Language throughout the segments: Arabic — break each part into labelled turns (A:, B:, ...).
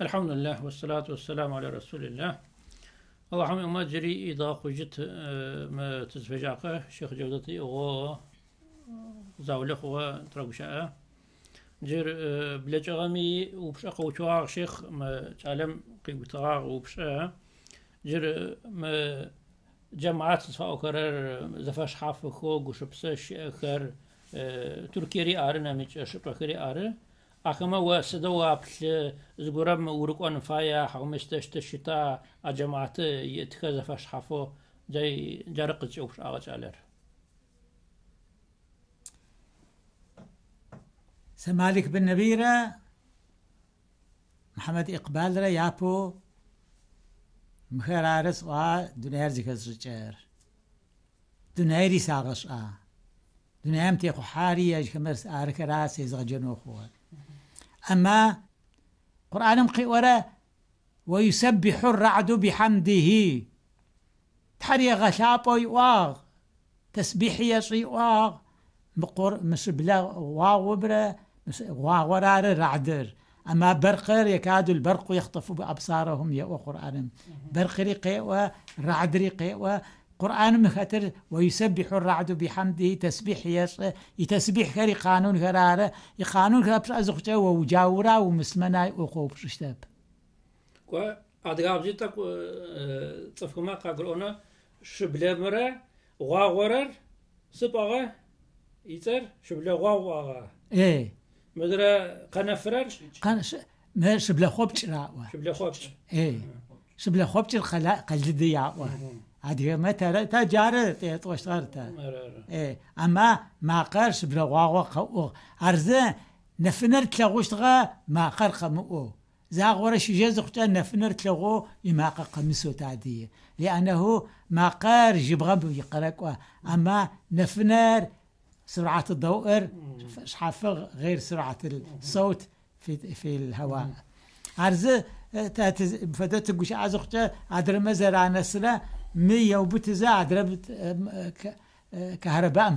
A: الحمد لله والصلاة والسلام على رسول الله الله حمي
B: ما جري إذا خجت ما تزفجاقة شيخ جودتي وغو زاولخ وطرقشاء جر بلج أغامي وبش أقو شيخ ما تعلم قيب تغاق وبش جر ما جمعات صفاء وكرر زفاش حافخو قشبسة شيخر تركيري آرنا ميش شبكري آرنا أخما وسدوا أبل زغرم ورقون فايا حومست اشتشتا يتخذ يتخزف حفو جاي جرق جوش أغج جالر
A: سمالك بن نبيرة محمد إقبال را يابو مخير عرس وا دنير زكز رجير دنيري ساغش آ دنيا تيقو حاري يجكمرس آرك راسي خوات أما قرآن قوارا ويسبح الرعد بحمده تحري غشاب واغ تسبيح شي واغ مقر مش بلا مسبلا واغبرة واغرار رعدر أما برقر يكاد البرق يخطف بأبصارهم يا قرآن برقري قيوة رعدري قيوة قرآن مخاطر ويسبح الرعد بحمده تسبيح يش يتسبيح كري قانون كرارة قانون كابس أزخته وجاورا ومسمنا وخوب شتاب
B: كو أدغاب جيتا كو اه، تفكما قاقرونا شبل مرة غاغورر سباغا يتر شبل غاغواغا إيه مدرا قنفرر
A: ش ما شبل خبش راوا شبل خبش. إيه شبل خبش الخلاء قلدي يا ادغمتا تجارت توشتغلت ايه اما ما قرش بلا واغوا قو ارزه نفنر تلغوشتغا ما قرق مؤو زاغور جز خت نفنر تلغو يما قمسو تعدي لانه ما قار جبغم يقرقوا اما نفنر سرعة الضوء شحافغ غير سرعة الصوت في في الهواء عرزه فتت قش عزخته عدر مزرعة نسله مية وبتزاع دربت كهرباء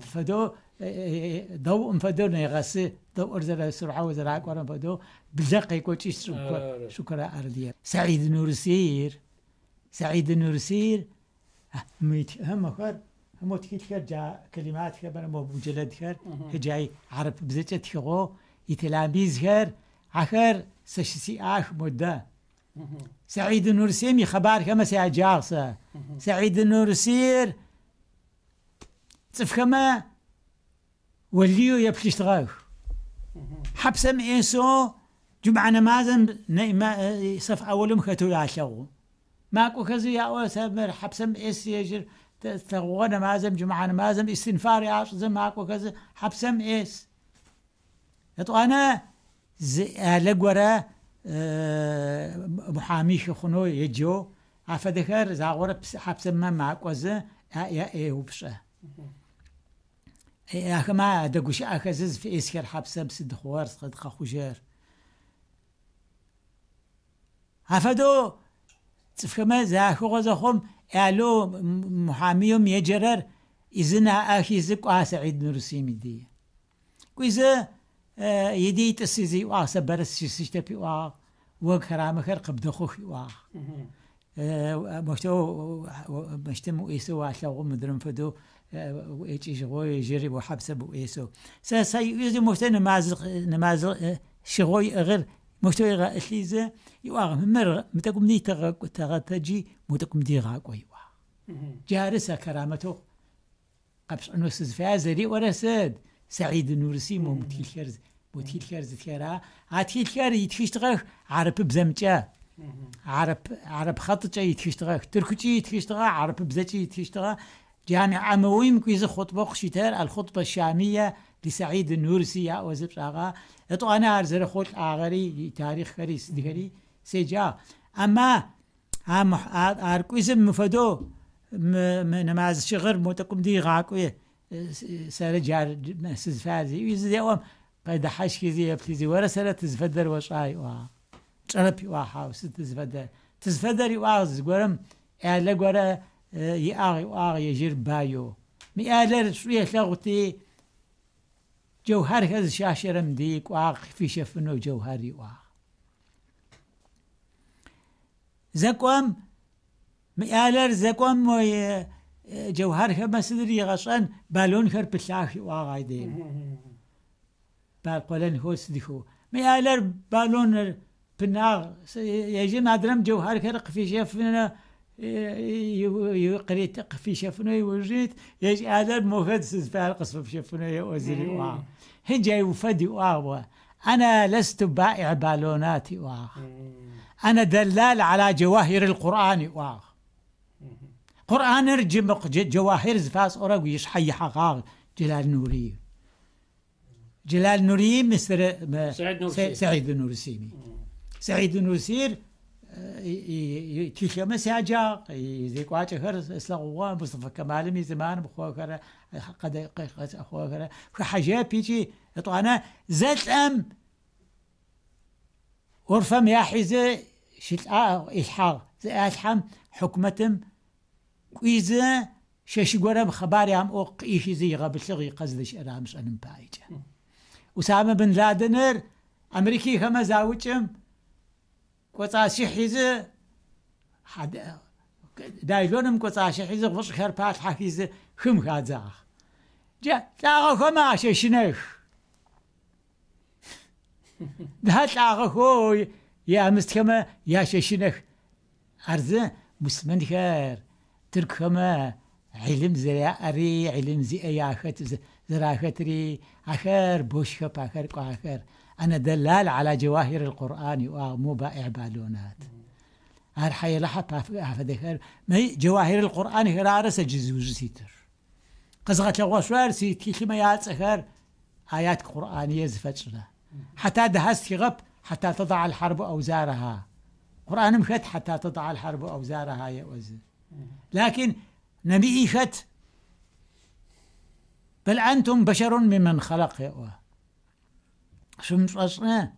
A: فدو اه، اه، ضوء فدو نيغاسي ضوء زرع سرعة وزرعة كورا فدو بزقي كوتشي شكرا آه، شكرا أرضية سعيد نورسير سعيد نورسير ميت هم أخر هم تكيت خر جا كلمات خير بنا مجلد خير هجاي عرب بزجت خو يتلاميز خير آخر سشسي آخ مدة سعيد مي خبار كما سي جارسة سعيد النورسي تف كما وليو يبلش تغاو حبسم إنسو جمعة نمازم نيما صف أولم كتو يعشغو ماكو كزو يا أول سمر حبسم إس يجر تغو مازم جمعة نمازم استنفار زم ماكو كزو حبسم إس يتو أنا آه، لقورة آه، محامي شخنو يجو زاغور حبس ما معقوزة يا اي وبشة أخما دقوش أخزز في إسكر حبس بسد خوار سخد خخوجر عفدو تفكما زاخو زخم قالوا محاميهم يجرر إذن أخي زك واسعيد نرسيمي دي كويزة آه، يديت السيزي وا سبر السيسي تبي وا خير قبض خوخي وا آه، مشتو مشتم وإيسو وعشلو مدرم فدو آه، وإيش يشغوي يجري وحبسه بوإيسو ساسي يزي مشتو نماز نماز شغوي غير مشتو يغا إشليزة يواغ مر متكم دي تغا تجي متكم دي غا قوي وا جارسة كرامته قبس أنو سزفازري ورسد سعيد نورسي مو متيل متي الكرز متي الكرز عتيل عتي الكر يتفشتغ عرب بزمجة عرب عرب خطجة يتفشتغ تركجي يتفشتغ عرب بزجي يتفشتغ جامع أموي مكويز خطبة خشتار الخطبة الشامية لسعيد النورسي يا وزير راغا اتو أنا أرزر خلق آغري تاريخ كري صدقري سيجا أما أم أركويز مفدو نماز شغر موتكم دي غاكوية سر جار مسز فازي يزدي أوام قيد حش زیاب تیزی ورا سر تزفدر وشاي و تربي و حاوس تزفدر تزفدری تزفدر يواز قرم على اه، قرا يأغي وأغي يجير بايو مئالر شوية خلقتی جوهر هذا شاشر مديك وآخ في شفنه جوهري وآخ زكوام مئالر زکوام موي جوهر خب مسجد ریغشن بالون خر پشاخ آقای دیم بر قلن خوست دیخو می آلر بلون بناغ يجي نادرم جوهر كر قفي شافنا يقريت قفي شافنا يوجيت يجي هذا المفيد سزفع القصف شافنا يا وزيري واو هن جاي و واو أنا لست بائع بالونات واو أنا دلال على جواهر القرآن واو قرآن رجم جواهر زفاس أورق حي حقاق جلال نوري جلال نوري مستر سعيد سعيد نورسيمي سعيد نورسير آه، تيخيما ساجا زيكوات هر سلغوا مصطفى كمال من زمان بخوا كرا قد قد اخوا كرا حاجه بيجي اطعنا زت ام ورفم يا حزه شتاء الحاق زي الحم حكمتم كويزا شاشي غورا بخباري عم أوق إيش زي غاب الشغي قصدش أرامش أنم بايجا وسامة بن لادنر أمريكي خما زاوجم قطع شحيزة حد دايلونم قطع شحيزة غوش خربات حفيزة خم خادزاخ جا تاغا خما ششنش ده تاغا خوي يا مستكما يا ششنش ارزا مسلمان خير تركما علم زرا أري علم زي أي أخت زرا أختري أخر بوش أخر كو أخر أنا دلال على جواهر القرآن ومو بائع بالونات أرحي لحب أفدخر مي جواهر القرآن هرارس جزوز سيتر قزغت لغوشوار سي كيخما يالس أخر آيات قرآنية زفتشنا حتى دهس غب حتى تضع الحرب أوزارها قرآن مخت حتى تضع الحرب أوزارها يا وزير لكن نبيشت بل أنتم بشر ممن خلق يأوى شمسنا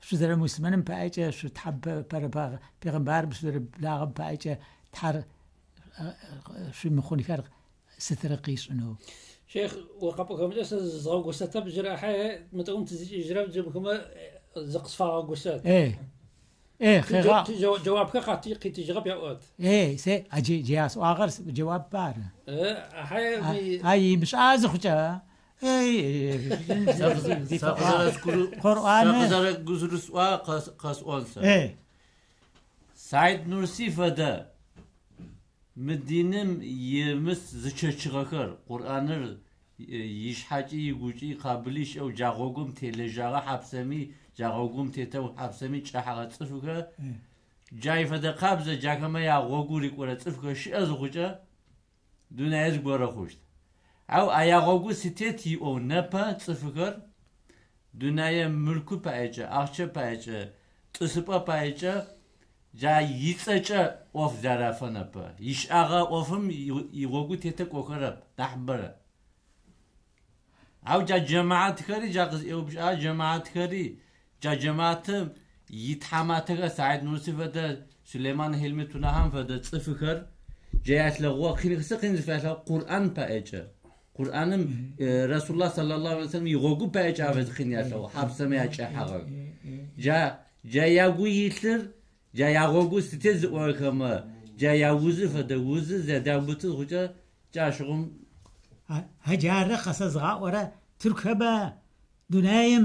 A: سدر مسلمن بأيجا ستحب برباغ بيغمبار بسدر بلاغ بأيجا تحر مخوني كارق ستر قيس انه
B: شيخ وقبكم لسه زغوغوسات بجراحه متقوم تزيج جراب جبكم زقصفا غوسات ايه ايه خيغا جو جوابك خاطي كي تجرب يا اوت
A: ايه سي اجي جياس واغر جواب بار
C: إيه، اه هاي هاي
A: مش ازخ جا اي قران سقزر
C: جزرس ايه سعيد نورسي فدا مدينم يمس زچچغخر قرانر يشحاجي يگوچي قابليش او جاغوگم تيلجاغا حبسمي جاغوغوم تيتو حبسمي چحاغا صفوكا جاي فدا قبزة جاكما يا غوغوري كورا صفوكا شي ازغوجا دون ايز بورا خوشت او ايا غوغو ستيتي او نبا صفوكر دنيا ملكو بايجا اخشا بايجا تصبا بايجا جا يتسجا اوف زرافة نبا يشاغا اوفم يغوغو تيتك وكرب تحبرا او جا جماعة تكري جا قز او بشا جماعة تكري ጃጀማትም ይታማተገ ሳዕድ ኑሲ ፈደ ሱሌማን ሂልሚ ቱናሃን ፈደ ጽፍ ኸር ጀያትለዋ ኺንክስ ኺንዝፈያትለ ቁርአን ፓኤጨ ቁርአንም ረሱላ ስለ ላ ሰለም ይጎጉ ፓኤጨ አበዝ ኺን ያለው ሀብሰመ ያጨ ሓቀ ጃያጉ ይትር ጃያጎጉ ስቴ ዝኦከመ ጃያውዝ ፈደ ውዝ ዘዳጉት ኹጨ ጫሽኹም هجارة
A: خصص غاورة تركبة دنايم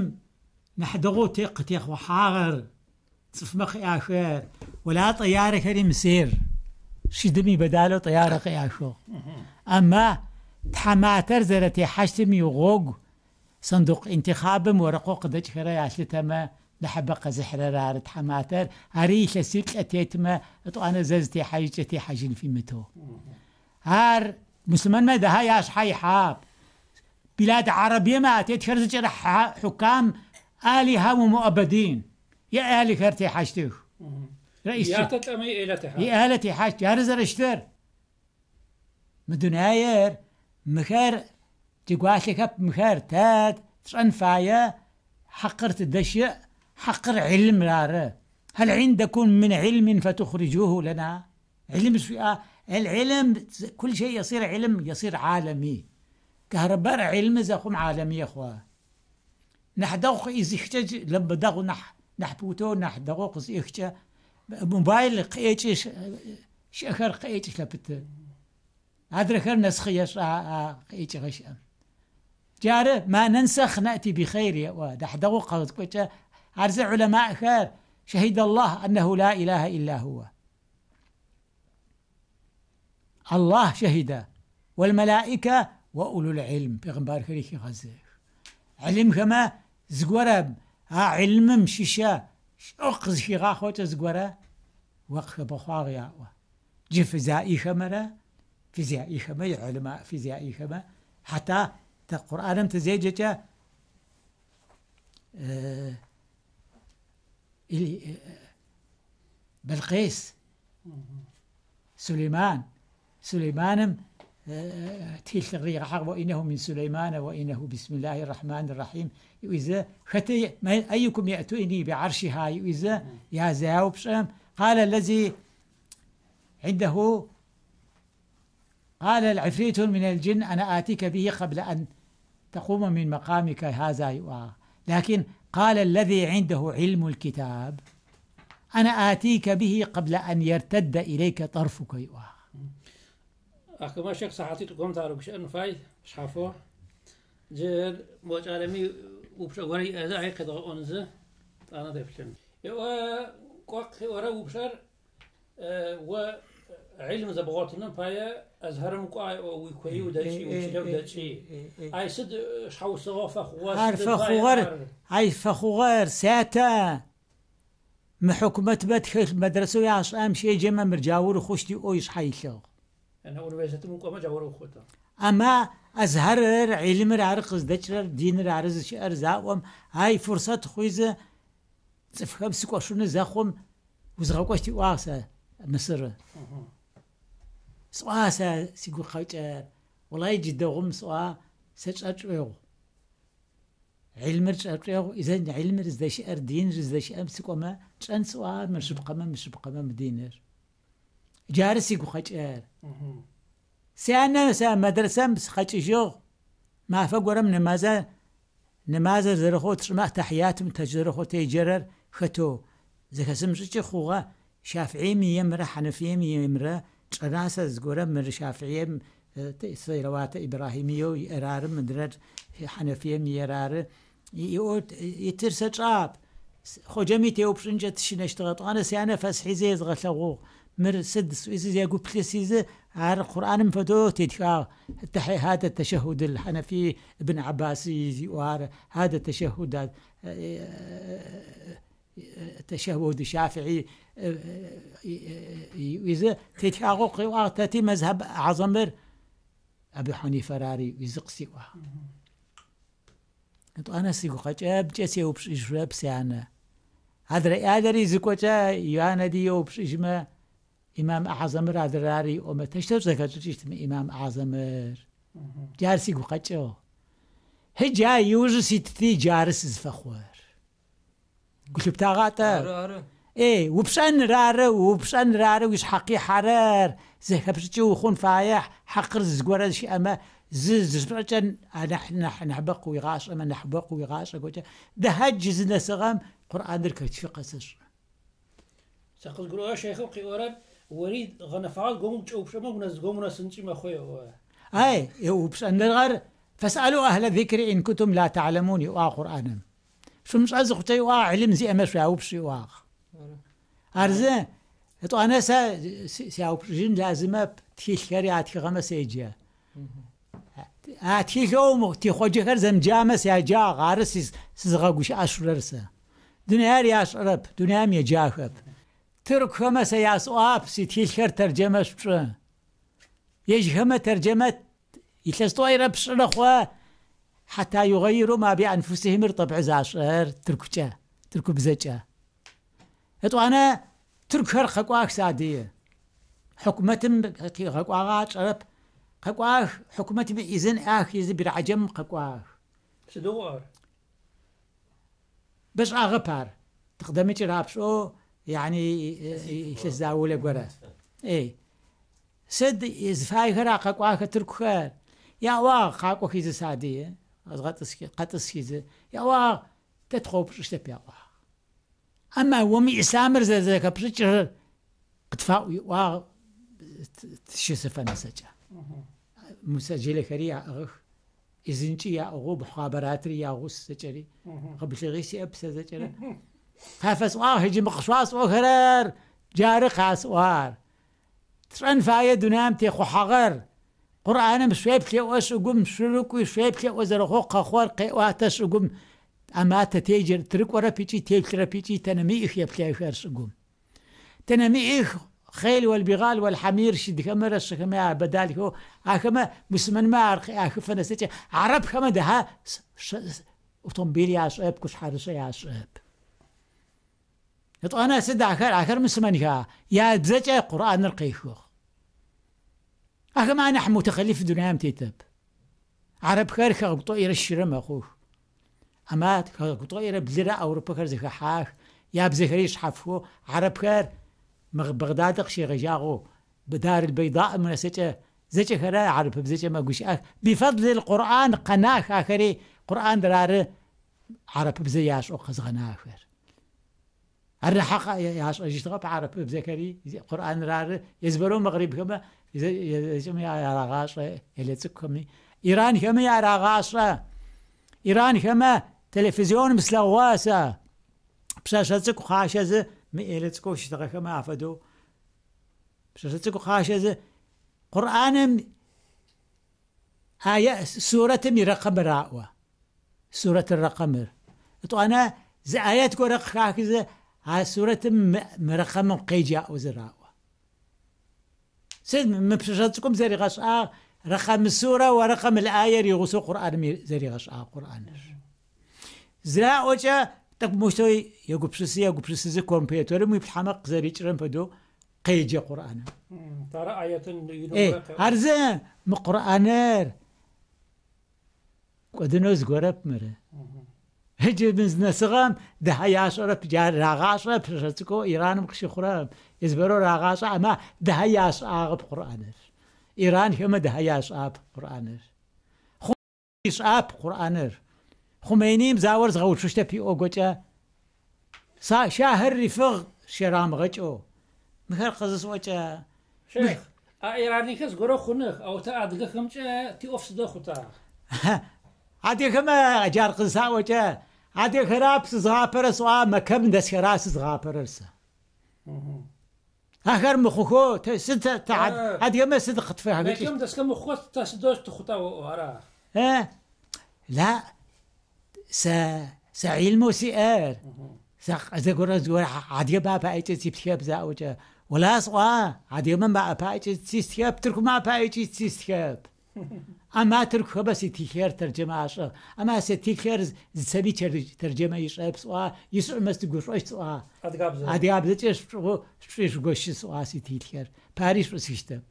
A: محدغو تيق تيق وحاغر تفمق آخر ولا طيارة كريم سير شدمي بداله طيارة قياشو أما تحماتر زرتي حشتمي وغوغ صندوق انتخابم ورقو قدج خرا ياشلتما لحبق زحر رار تحماتر هريش لسيك أتيتما أنا ززتي حاجتي حاجين في متو هار مسلمان ما ده حي حاب بلاد عربية ما أتيت خرزج حكام آلي هم مؤبدين يا آلي كرتي حاجتي رئيس يا
B: تتأمي إلتي حاجتي يا
A: آلتي يا رزر اشتر مدنائر مخير تقواتي كب مخير تات ترنفايا حقرت الدشي حقر علم لاره هل عندكم من علم فتخرجوه لنا علم العلم كل شيء يصير علم يصير عالمي كهرباء علم زخم عالمي يا اخوان نح دغق إزيختج لما دغو نح نح بوتو نح دغوق إزيختج موبايل قيتش شخر قيتش لبت هذا خير نسخيش قيتش غش جارة ما ننسخ نأتي بخير يا واد أحدغو قوت كوتا عرز علماء خير شهد الله أنه لا إله إلا هو الله شهد والملائكة وأولو العلم بغنبار خريكي غزير علم كما زگوره علمم شیشه شوق زیغا خوت زگوره وقت بخواغ و جی فزایی خمره فزایی خمه علماء فزایی خمه حتى تا قرآنم تزیجه اه، چه بلقيس سليمان سليمانم تيش غير حرب وإنه من سليمان وإنه بسم الله الرحمن الرحيم إذا ختي أيكم يأتوني بعرشها إذا يا زاوب قال الذي عنده قال العفريت من الجن أنا آتيك به قبل أن تقوم من مقامك هذا لكن قال الذي عنده علم الكتاب أنا آتيك به قبل أن يرتد إليك طرفك يؤه
B: أكما حاطيت صحاتي تقوم تعرق شأن فاي شحافو جير بوش عالمي وبشا وري أزاعي قد أنزة أنا دفلن يوا قوق ورا وبشر و علم زبغاتنا بايا أزهرم قاي ويكوي ودشي وشلو دشي أي سد شحو صغافة خوار عارف خوار
A: أي فخوار ساتا محكمة بدخل مدرسة يعش أمشي جمع مرجاور وخشتي أويش حيثو
B: أنا أقول أونيفرسيتي مو قامة جاورو خوتا
A: أما أزهر علم رارقز دشر دين رارز شعر زاوم هاي فرصة خويزة تفهم سكوا شو نزاخهم وزغوا كوشتي واسا مصر سواسا سيقول خايتا والله يجي دوغم سوا سيتشاتشويو علم رشاتشويو إذا علم رزدشي أر دين رزدشي أم سكوا ما تشان سوا مش بقما مش بقما مدينر جارسي كو خجير سيانا سا مدرسة بس خجيشو ما فقورم نمازا نمازا زرخو ترما تحياتم تجرخو تيجرر ختو زكاسم چه خوغا شافعي مي يمرا حنفي مي يمرا تراسا زقورم من شافعي صلوات إبراهيمية ويرار من درج حنفية ميرار يقول یه تراب خو جميتي وبشنجة تشنش تغط أنا سي أنا فسحي زيز غتلغوغ مر سدس إذا يقول بليسيز على القرآن مفتو تحي هذا التشهد الحنفي ابن عباسي هذا التشهد التشهد آه، آه، الشافعي إذا آه، تتحاقوا قوة تاتي مذهب عظمر أبي حنيفة راري ويزق سيوا أنت أنا سيقو قاچا جسي وبش إجرب سيانا هذا رأي هذا ريزي قاچا يوانا دي وبش إجمه ئیمام ئازەمرا دەراری ئۆمە تەشتە زەکە توشتم امام اعظم جارسی گوقەچەوە هیچ جا یوژسی تتی جارس زفەخوار گوتب تاغاتە ئێ إيه، وپشان رارە و وپشان رارە وش حەقی حەرەر زەکەپچ و خون فاایح حەقر زگوەرەشی ئەمە ززرجن نحبق ويغاش أما نحبق ويغاش أقول ده هجز نسغام قرآن دركت في قصص
B: سقل قلوها شيخ وقي وری غنفعال قوم تشوف شما قناز قوم نسنتي ما خويا
A: هاي يوبس أن الغر فاسألوا أهل الذكر إن كنتم لا تعلمون يوا قرآن شو مش أزخ تي وا علم زي أمش يا وبس يوا أرزه تو أنا سا جن لازم أب تيش تخيل أتي غمس إجيا أتي آه، لو تي خوجي غير زم جامس يا جا غارس سزغا قوش أشررسه دنيا رياش عرب دنيا مي ميجاهب ترك هما سياس واب سيتيلخر ترجمة شبشة يجي هما ترجمة يتلستو اي ربش الأخوة حتى يغيروا ما بأنفسهم رطبع زاشر تركوشا تركو بزجا اتو انا تركهر خقواك سادية حكمتم خقواغات شرب خقواغ حكمتم إذن آخ يزي برعجم خقواغ شدوار بس آغبار تقدمي ترابشو يعني شزاول غرا اي سد يزفاي هرا قاقوا كتركو يا وا قاقو كيز سادي غطس قطس كيز يا وا تتخوب يا تبيا اما ومي اسامر زي زي كبشش قطفا وا تشسفا نسجا مسجله خريع اخ إذن يا أغو بخابراتري يا أغو سجري قبل غيسي أبسا سجري خفس واه هجي مقشواس وغرر جاري قاس وار ترن فاية دونام خو حغر قرآن مشيب تي واش قوم اقوم شلوك تي وزر خو قخور قي واتش قوم اما تتيجر ترك ورا بيجي تي ورا بيجي تنمي اخ يبكي اخيرش قوم تنمي اخ خيل والبغال والحمير شد كما رش بدالك هو اخما مسمن ما عرق فنسيت عرب كما دها اوتومبيل يا شعب كش حرش يا شعب يطانا سد عكر عكر مسمنها يا تزجى قرآن القيشوخ أخي ما نحمو تخليف الدنيا متيتب عرب خير خاق طائرة الشرم أخوه أما خاق طائرة بزرع أوروبا خير زكا حاش يا بزهريش حفو عرب خير بغداد شي غجاغو بدار البيضاء من سيتا زيتا خير عرب بزيتا ما قوش أخ بفضل القرآن قناخ آخري قرآن درار عرب بزياش أخز غناخر هر حقا یاش اجیت قب عرب بذکری قرآن را آية، ر یزبرو مغرب کم یز یزم یا عراقش هلیت کمی ایران کم یا عراقش ایران کم تلویزیون مثل واسا پس از تو خواهش از می هلیت کوش تا کم عفدو پس از تو خواهش از قرآنم آیا سورة می رقم سورة الرقمر تو آنها زعایت کرد خاکی ها سورة مرقم قيجا وزراء سيد مبشرتكم زري غشاء رقم السورة ورقم الآية يغسو قرآن زري غشاء قرآن زراء وجا تك مشتوي يقبشسي يقبشسي كمبيوتر مي بحمق زري جرم فدو قيجا قرآن
B: ترى آية ايه هرزين
A: مقرآنر قدنوز غرب مره نسغم ده هياشرة بجار راغاشرة برشتكو إيران مكشي خرام خورم راغاشرة أما ده هياش آغب قرآنش ایران هم ده هياش آب قرآنش خمينيش آب قرآنش خمینیم زاور زغو ششتا بی او چه سا شاهر رفق شرام غچو مخر قزس وچا شيخ
B: إيراني كز غرو خنخ أو تا أدقا خمچا تي أفسدا خطا
A: عادي كما جار قزسا وچا خراب Adi xerapsi ما كم دس des xerasi zğapererse. اخر مخوخو تسد تعب عاد ما صدقت فيها قلت كم
B: دس كم خوخ تسدوش تخطا وراه
A: اه لا س سا علمو سئار سا زغور زغور عاد بابا ايت تيبتياب زاوجا ولا سوا عاد ما بابا ايت تيستياب تركو ما بابا ايت تيستياب اما ترك بس تيخير ترجمه عشر اما ستيخير سبي ترجمه يشاب سوا يسوع مست غوشوش سوا ادغاب ادغاب زيش شش غوش سوا ستيخير باريس وسيشتب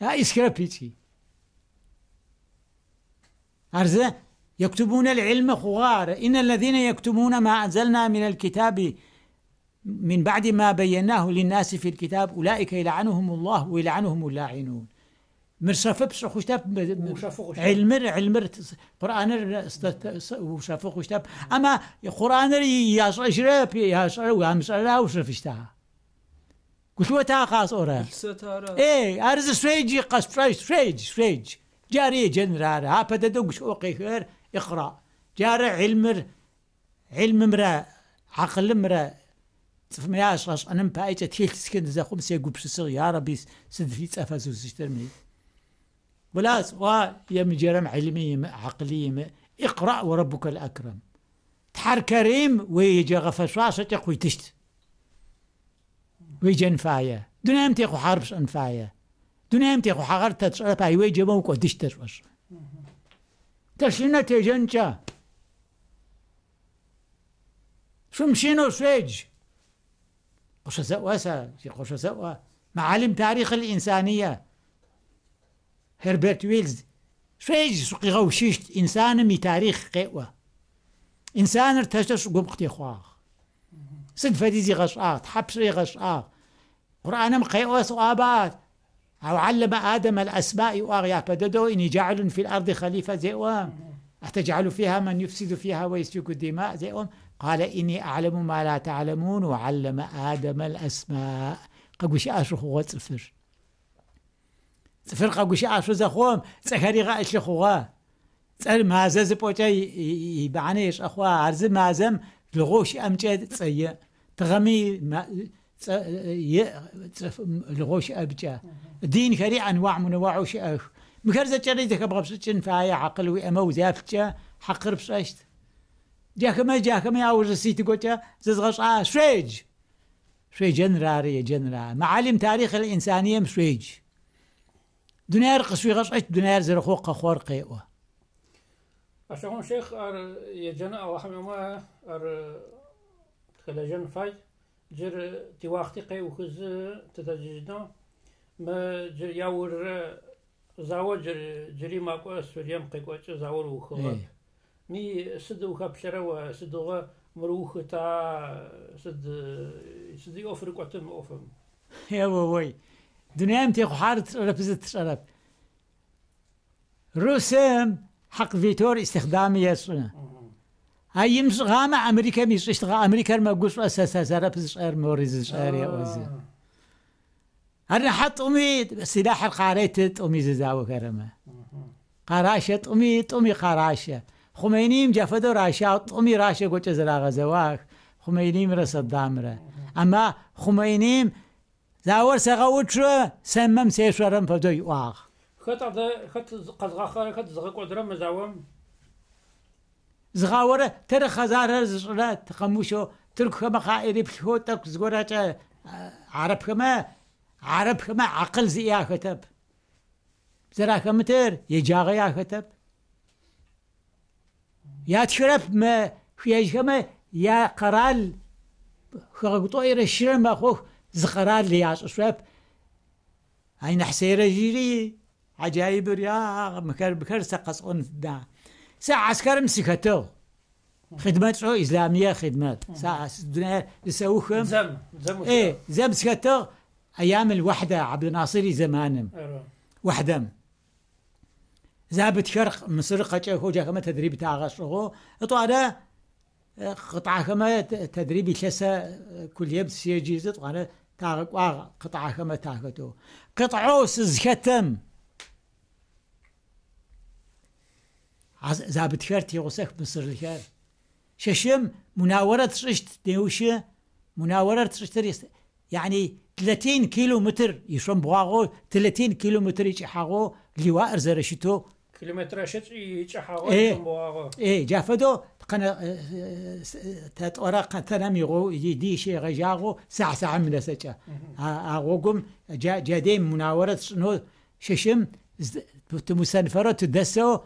A: يا اسكربيتي أرزة يكتبون العلم خوار إن الذين يكتبون ما أنزلنا من الكتاب من بعد ما بيناه للناس في الكتاب أولئك يلعنهم الله ويلعنهم اللاعنون مرشافه بشرح وشتاب علمر علمر قرآن وشافق وشتاب أما قرآن ياشر شراب ياشر وامشر لا وشرفشتها قلت له خاص أورا إيه أرز سويجي قص سويج سويج سويج جاري جنرال ها بددوش أوقي خير اقرأ جار علمر علم مرا عقل مرا تفمياش راس أنا مبايتة تيل سكن زاخم سيقوب شسر يا ربي سدفيت أفازو زيشتر ميه بلاس ولا يا مجرم علمي عقلي اقرأ وربك الأكرم تحر كريم ويجا غفشاشة تقوي تشت ويجي ويجا نفاية دنام تيقو حربش انفاية امتي اخو حغر تتسأل باي ويجي موكو دشتر وش تشينا تيجنشا شو مشينو سويج قشة سوا قشة سوا معالم تاريخ الإنسانية هربرت ويلز شويج سقي غوشيشت إنسان مي تاريخ قوة إنسان ارتشش قتي خواخ سد فريزي غشآت غش غشآت قرآن مقيوة سؤابات أو علم آدم الأسماء وأغيا بددو إني جعل في الأرض خليفة زئوام أتجعل فيها من يفسد فيها ويسفك الدماء زئوام قال إني أعلم ما لا تعلمون وعلم آدم الأسماء قبش أشخ وصفر فرقه قوشي افروز خوام سكاري غا اش خوغا سر مازه ز پوچه بعنیش اخوا عرض مازم لغوش امچه تسیه تغمی لغوش ابجا دين كري انواع من انواع وش اخ مكرزه تشريتك ابغى بسجن فهي عقل وي أمو وزافتشا حقر بسشت جاك ما جاك ما يعوز السيتي قوتا زغش اه شريج شريج جنراري جنرا معالم تاريخ الانسانيه مشريج دنيا قسوي غش ايش دنيا زر خوق خور قيوه
B: اشون شيخ ار يجنا او حمما ار خلجن فاي جر تي وقتي قي وخز تتجدنا ما جر ياور زاور جر جري ماكو سوريام قي قوچ زاور وخو مي سدو خبشره و سدو مروخ تا سد سدي اوفر قوتم اوفم
A: يا وي دنيام تيخو حارة تشرب زي روسم حق فيتور استخدام يسونا هاي مش امریکا أمريكا مش اشتغى أمريكا ما قوش أساسا زرب زشار موريز زشار يا هر أنا حط امید سلاح القاريت أمي زاو كرمه قراشه امید أمي خراشه خمینیم جفد و راشه امی راشه گوچه زراغ زواخ خمینیم را صدام را اما خمینیم زاور سه قوچ رو سمم سه شرم فدای واق
B: خت از خت قط قطر خت زغال قدرم مزاحم
A: تر خزاره زغال تخموش و تر خم خایری پیو تک چه عرب خم عرب خم عقل زیاد ختب زرا خم تر یه جاگه یا ختب یا تشرب ما خیلی یا قرال خوگوتو ایرشیم با خو زخرار لي عش شباب هاي نحسيرة جيري عجايب يا مكر بكر سقص أون دا ساعة عسكر مسكتو خدمات شو إسلامية خدمات ساعة الدنيا يسوخم زم زم إيه زم سكتو أيام الوحدة عبد الناصر زمانم أيوة. وحدهم زابت شرق مصر قد هو جاكما تدريب تاغشغو اطوانا آه، قطعة كما تدريب كسا آه، كل يبس سيجيزت وانا ታርቋ ቅጥዓ ከመታከቶ ቅጥዖ ስዝከተም زابت ብትከር ቴغሰክ ምስር ልከር ششم مناورة رشت ديوشي مناورة رشت يعني 30 كيلو متر يشم بواغو 30 كيلو متر يجحاغو لواء زرشتو
B: كيلومتر شت يجحاغو ايه ايه
A: جافدو قنا آه، آه، آه، تتورا قتنا ميغو يدي شي غجاغو ساعة ساعة من سجا أغوكم جا جادين مناورة شنو ششم تمسنفرة تدسو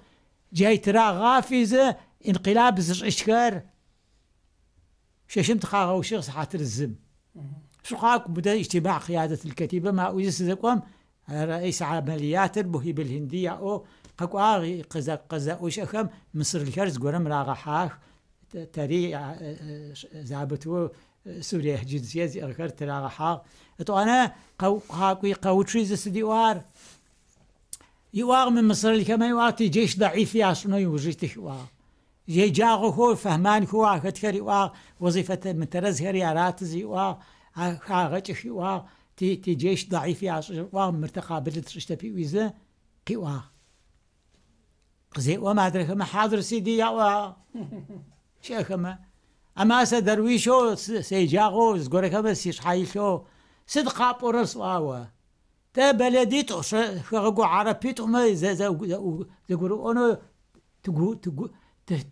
A: جاي ترا غافز انقلاب اشكار ششم تخاغو شيخ صحة الزم شو قاك بدا اجتماع قيادة الكتيبة مع ويس رئيس عمليات البهي الهندية أو قاقواغي قزا قزا وشخم مصر الكرز قرم راغا حاخ تاري زابتو سوريا جنسية زي أغكر تراغا حاخ تو أنا قو قاقوي قوتشي زسدي وار يواغ من مصر الكما يواتي جيش ضعيف يا شنو يوجيتي واغ جي جاغو هو فهمان هو كتكري واغ وظيفة من ترزهري عراتزي واغ خاغتشي واغ تي تي جيش ضعيف ياسنو واغ مرتقى بلد رشتبي ويزا قي قزي وما ادري ما حاضر سيدي يا شيخ ما أما أسا درويشو سيجاغو زغورك ما سيش حايشو صدقا بورس واوا تا بلدي تو خغو عربي تقما زا زا زغورو أنا تقو تقو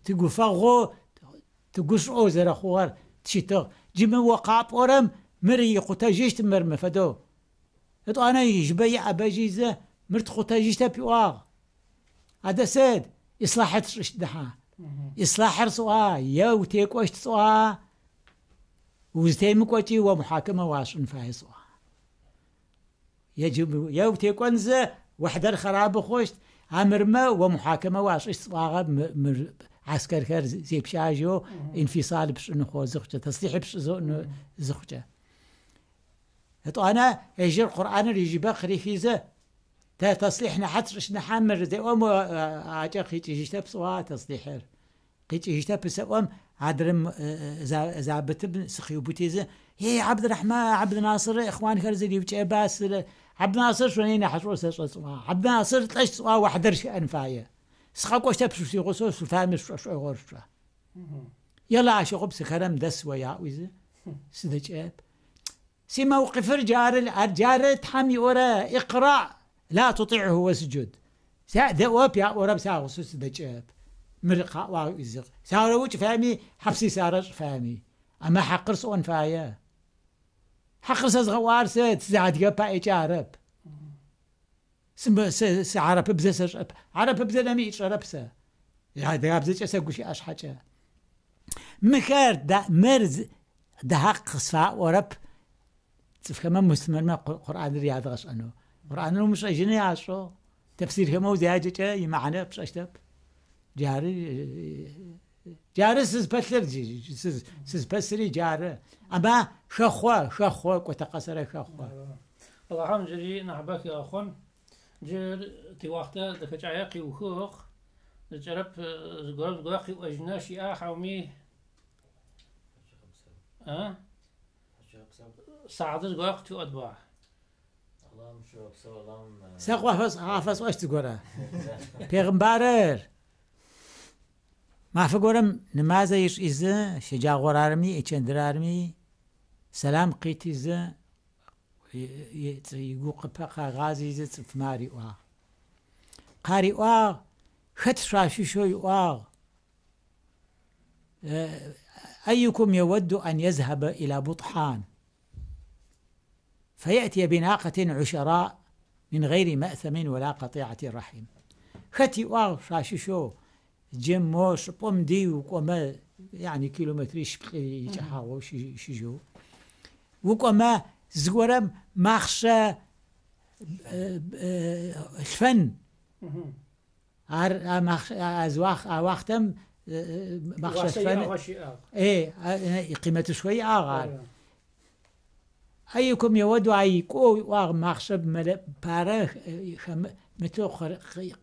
A: تقو فاغو تقوش أو زرا خوار تشيتو جيم وقاب أورم مري قوتا جيشت مرمفدو أنا يجبي أباجيزة مرت قوتا جيشتا بيواغ هذا سيد إصلاح رش دحا إصلاح رسوا يا وتيك وش سوا وزتيم كوتي ومحاكمة واشن سوا يجب يا وتيك ونزة وحدة الخراب خوشت عمر ما ومحاكمة واشش صواغ عسكر كر زي بشاجيو انفصال بش نخو زخجة تصليح بش زخجة هتو أنا يجي القرآن اللي يجيبه خريفيزة تا تصليح نحترش نحمر زي أم عجا آه، آه، خيتي هشتا بسوا تصليح خيتي هشتا بس أم عدرم آه، زابت بتب سخيو بوتيزة هي عبد الرحمن عبد الناصر إخوان خرزلي بتشي بس عبد ناصر شونين حصوص سوا عبد الناصر تلاش سوا وحدرش أنفاية سخاكو شتبسو سيغوسو سلطان مش شو غورشة يلا عشقو بسخرم دس ويا ويزة سيدة أب سي موقف الجار الجار تحمي ورا اقرأ لا تطيعه واسجد دەوەپیا وەرە ساغ سوس دەچێت مرقاوا زیق ساوە وچ فامی حەفسی فامي اما ئەمە حەقرس ئۆن فایە حەقرس ئەز غەوارسە زیادگە پایچ عرب عرب بزەسەش عرب يا نەمی ئیچ عربسە یادەگا أش حاجة مكر دا مرز حق ورب تفهم وەرە ما قرآن رياض غش أنه قرآن لو مش أجني عشو تفسير كما وزاجة يمعنا بش أشتب جاري جاري سيز بتلر جي سيز سيز بسري جاري أما شخوا شخوا كتقصر شخوا
B: الله حمد جري نحبك يا أخون جر تي وقتا دكتش عياقي وخوخ جرب زقرب زقاقي وأجناشي أحاومي أه ساعدت قاقتي أدباه
A: ساق حافظ حافظ واش تقوله پیغمبرر ما فقولم نماز يش إزا شجاع غرارمي إچندرارمي سلام قيت إزا يقوق بقى غازي إزا تفماري وا قاري وا خت شاشي شوي وا أيكم يود أن يذهب إلى بطحان فيأتي بناقة عشراء من غير مأثم ولا قطيعة رحم ختي واغشا ششو جموش بومدي وقوما يعني كيلومتري شبقي جحاو شجو وقوما زورم مخشى الفن ار از وقت وقتم مخشى الفن ايه آه، قيمته شوي اغار آه، إيه. هيكم يود كو واغ مخشب مل بارا خم متو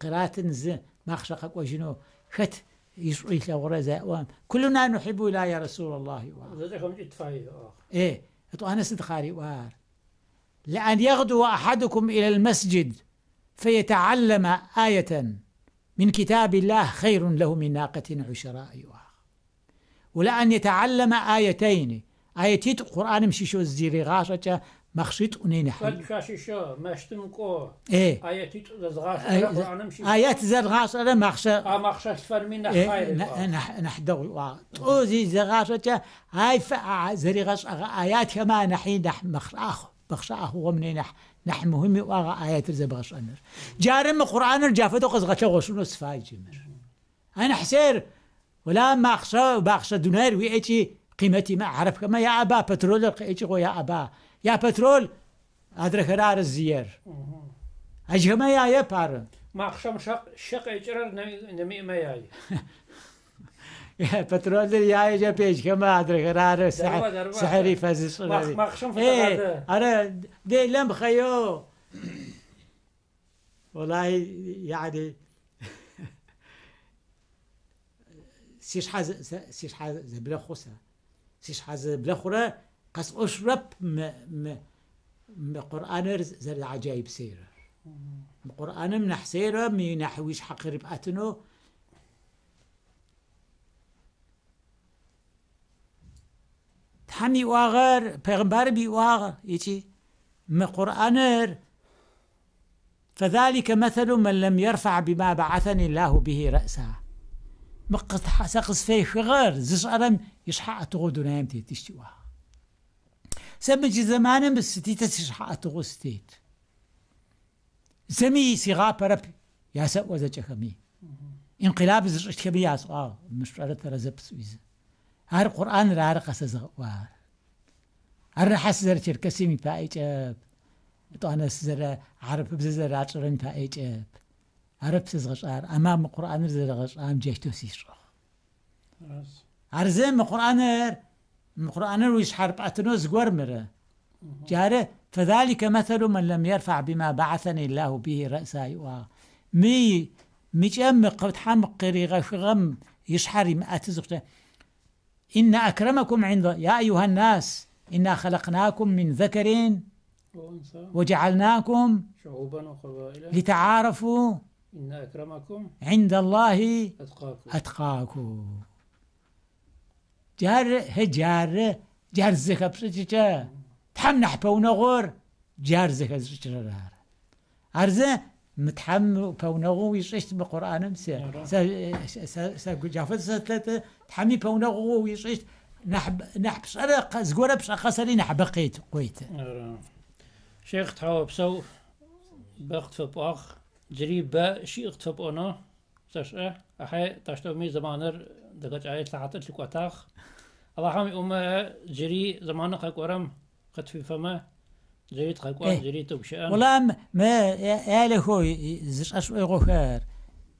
A: قرات نز مخشق وجنو خت يسوي لغرزة غرزة كلنا نحب لا يا رسول الله وام ايه انا صدخاري وار لأن يغدو أحدكم إلى المسجد فيتعلم آية من كتاب الله خير له من ناقة عشراء وار ولأن يتعلم آيتين آيتيت قرآن مشيشو الزيري غاشة مخشيت ونين حل
B: شاشيشو مشتم كو ايه آيتيت زغاش قرآن مشيشو آيات زغاش
A: أنا مخشى آه
B: مخشى تفرمين إيه، خير
A: نحدو الواقع توزي زغاشة هاي آه، زري غاش آه، آيات كما نحين نح مخشى آخر بخشى أخو منين مهم واقع آيات قرآن جمر أنا حسير ولا مخشى بخشى دونير قيمتي ما عرف ما يا أبا بترول إيش يا أبا يا بترول أدرى خرار الزير ايش ما يا يا بارن
B: ما أخشم شق شق اجرر نمي
A: ما يا يا بترول يا يا بيش كما أدرى خرار سحري سحري الصغير ما أخشم في إيه أنا دي لم خيو والله يعني سيش حاز سيش حاز بلا خوسه سيش حاز بلخرة قص أشرب م م م قرآن زر عجائب سيرة قرآن من حسيرة من نحويش حق بأتنو تحمي واغر بيغمبار بي واغر يتي من قرآن فذلك مثل من لم يرفع بما بعثني الله به رأسه مقت حساقس في غير زش ألم يشحع تغدو نامتي تشتوا سمجي زمان بس تيتا تشحع تيت زمي سيغا برب يا سأوزا جخمي انقلاب زش كمي يا سؤال مش عرفت رزب سويز هر قرآن را هر قصة زغوار هر حس زر تركسي مي بايت اب طانا زر عرب بزر عطرن فايج اب عربت زغشار أمام القرآن زغش أم جيشتو سيشرو ارزم القرآن القرآن ويش حرب أتنوز قرمره جاره فذلك مثل من لم يرفع بما بعثني الله به رأسا مي مش أم قد حمق غش غم يشحر مأتزغشة إن أكرمكم عند يا أيها الناس إنا خلقناكم من ذكر وجعلناكم
B: شعوبا وقبائل
A: لتعارفوا إن
B: أكرمكم
A: عند الله أتقاكم أتقاكم جار هجار جار زكا بسجتا تحم نحبو نغور جار زكا زجرار أرزا متحم بونغو ويشيشت بقرآن نعم. سا سا سا جافت سا ثلاثة تحمي بونغو ويشيشت نحب نحب شرق زقورة بشا خسري نحب قيت قويت نعم. شيخ تحاوب سو
B: بقت في بأخ جريبة شيء اغتفب انا تاش اه احي تاش تومي زمانر دقاج اي ساعات اتلك واتاخ الله حامي اما أه، جري زمانه خاك ورم قد في فما جري تخاك ورم إيه. جري تبشان والله
A: ما اله هو زش اش غفار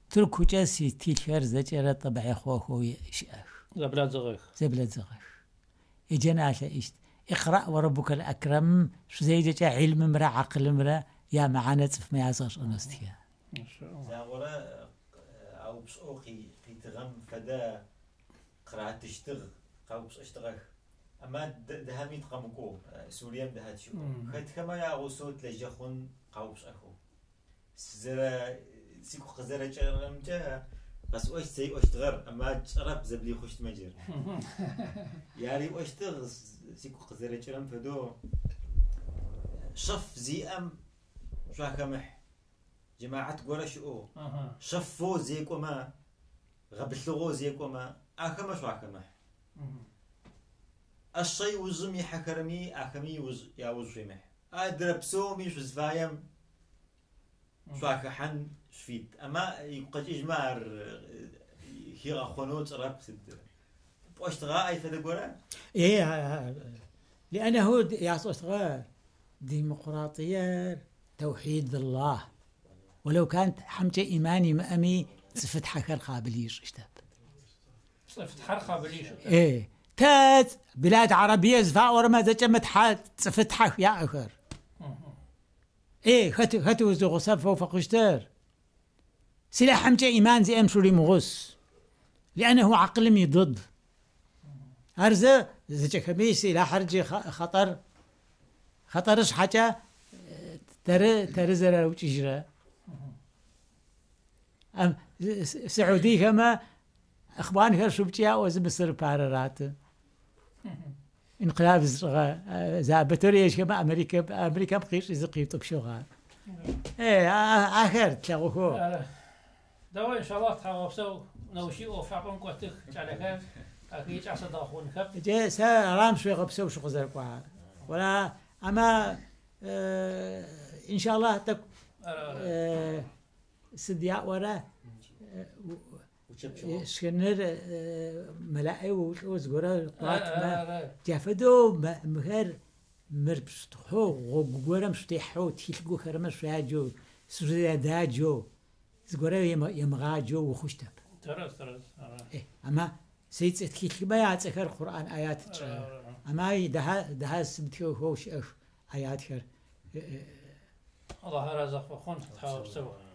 A: تركو جاسي تيشير زجرة طبعي خو هو شئاش زبلاد زغخ زبلاد زغخ اجنا على ايش اقرأ وربك الأكرم شو زي علم مرة عقل مرة يا معانا تف ما يعزاش أنستيها ما شاء الله زاغورا او بس اوقي قيتغم فدا قرعت تشتغ قاو بس اشتغل اما دهامي تقمكو سوريا بدهات شو خد كما يا غوسوت لجخون قاو بس اخو سزرا سيكو قزرا جرم جا بس واش سي واش تغر اما تشرب زبلي خشت مجر ياري واش تغ سيكو قزرا جرم فدو شف زي ام شو كمح جماعة قولا شؤو شفو زيكو ما غبلغو زيكو ما أخما شو أخما الشي وزمي حكرمي أخمي وز يا وزمح أدرب سومي شو زفايم شو أخحن شفيد أما يبقى إجمار هي أخونوت ربط واشتغى أي فدقورة إيه لأنه يا صغير ديمقراطية توحيد الله ولو كانت حمجة إيماني مأمي فتحة خرقة بليش اشتاب
B: صفت حر خابليش ايه
A: تات بلاد عربية زفا ورما متحات صفت حك يا أخر ايه هتو هتو وزو غصب فوق قشتر سلاح حمجة إيمان زي أمشو لي مغص لأنه عقل مي ضد أرزة زجك ميس سلاح حرج خطر خطرش حتى ترى ترى زرار وتجرى سعودي كما اخوان هر شبتيا وزم سر از انقلاب زغا زابتوري ايش كما امريكا امريكا بقيش زقيت بشغال ايه اخر تلاقو هو آه،
B: دوا ان شاء الله تحاوسوا نوشي وفعبن كوتك تعلك اكيد عصا داخون
A: كب جي سرام رام شوي غبسوا شو غزر ولا اما آه، ان شاء الله تك آه، سديا ورا شكنر آه، آه، ملائي وشوز غورا قات آه، ما تفدو مهر مربستخو غورا مشتيحو تيلقو خرما شاجو سوزيا داجو زغورا يمغاجو وخشتب
B: ترى ترى ايه
A: اما سيت تكيل ما يعتكر قران ايات اما ده ده سبتيو هوش اف ايات خير
B: الله رزق وخون تحاول سوا